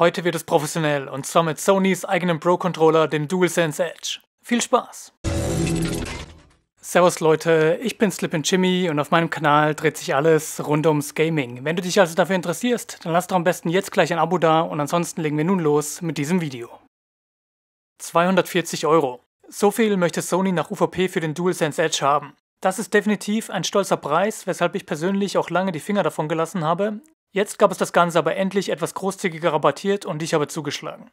Heute wird es professionell und zwar mit Sonys eigenem Pro-Controller, dem DualSense Edge. Viel Spaß! Servus Leute, ich bin Slippin' Jimmy und auf meinem Kanal dreht sich alles rund ums Gaming. Wenn du dich also dafür interessierst, dann lass doch am besten jetzt gleich ein Abo da und ansonsten legen wir nun los mit diesem Video. 240 Euro. So viel möchte Sony nach UVP für den DualSense Edge haben. Das ist definitiv ein stolzer Preis, weshalb ich persönlich auch lange die Finger davon gelassen habe, Jetzt gab es das Ganze aber endlich etwas großzügiger rabattiert und ich habe zugeschlagen.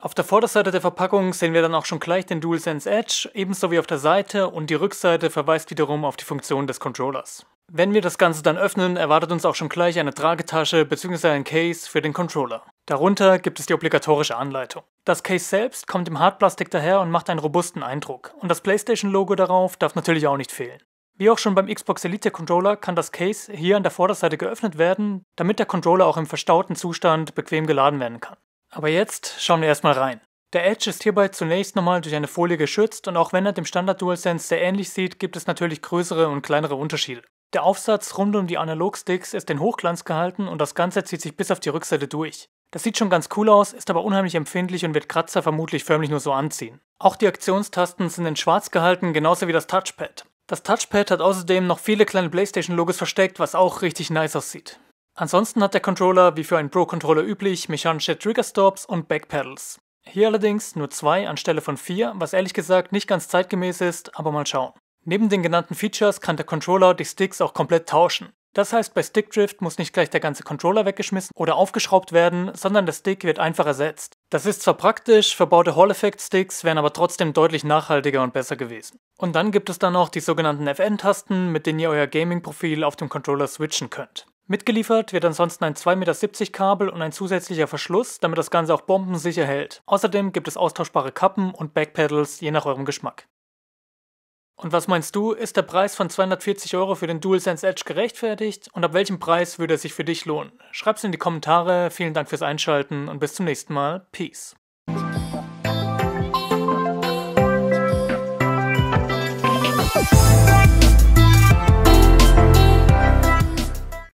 Auf der Vorderseite der Verpackung sehen wir dann auch schon gleich den DualSense Edge, ebenso wie auf der Seite und die Rückseite verweist wiederum auf die Funktion des Controllers. Wenn wir das Ganze dann öffnen, erwartet uns auch schon gleich eine Tragetasche bzw. ein Case für den Controller. Darunter gibt es die obligatorische Anleitung. Das Case selbst kommt im Hartplastik daher und macht einen robusten Eindruck. Und das PlayStation-Logo darauf darf natürlich auch nicht fehlen. Wie auch schon beim Xbox Elite Controller kann das Case hier an der Vorderseite geöffnet werden, damit der Controller auch im verstauten Zustand bequem geladen werden kann. Aber jetzt schauen wir erstmal rein. Der Edge ist hierbei zunächst nochmal durch eine Folie geschützt und auch wenn er dem Standard DualSense sehr ähnlich sieht, gibt es natürlich größere und kleinere Unterschiede. Der Aufsatz rund um die Analog-Sticks ist in Hochglanz gehalten und das Ganze zieht sich bis auf die Rückseite durch. Das sieht schon ganz cool aus, ist aber unheimlich empfindlich und wird Kratzer vermutlich förmlich nur so anziehen. Auch die Aktionstasten sind in schwarz gehalten, genauso wie das Touchpad. Das Touchpad hat außerdem noch viele kleine PlayStation-Logos versteckt, was auch richtig nice aussieht. Ansonsten hat der Controller, wie für einen Pro-Controller üblich, mechanische Trigger-Stops und Backpedals. Hier allerdings nur zwei anstelle von vier, was ehrlich gesagt nicht ganz zeitgemäß ist, aber mal schauen. Neben den genannten Features kann der Controller die Sticks auch komplett tauschen. Das heißt, bei Stickdrift muss nicht gleich der ganze Controller weggeschmissen oder aufgeschraubt werden, sondern der Stick wird einfach ersetzt. Das ist zwar praktisch, verbaute Hall Effect Sticks wären aber trotzdem deutlich nachhaltiger und besser gewesen. Und dann gibt es dann noch die sogenannten FN-Tasten, mit denen ihr euer Gaming-Profil auf dem Controller switchen könnt. Mitgeliefert wird ansonsten ein 2,70 Meter Kabel und ein zusätzlicher Verschluss, damit das Ganze auch bombensicher hält. Außerdem gibt es austauschbare Kappen und Backpedals je nach eurem Geschmack. Und was meinst du, ist der Preis von 240 Euro für den DualSense Edge gerechtfertigt und ab welchem Preis würde er sich für dich lohnen? Schreib's in die Kommentare, vielen Dank fürs Einschalten und bis zum nächsten Mal. Peace.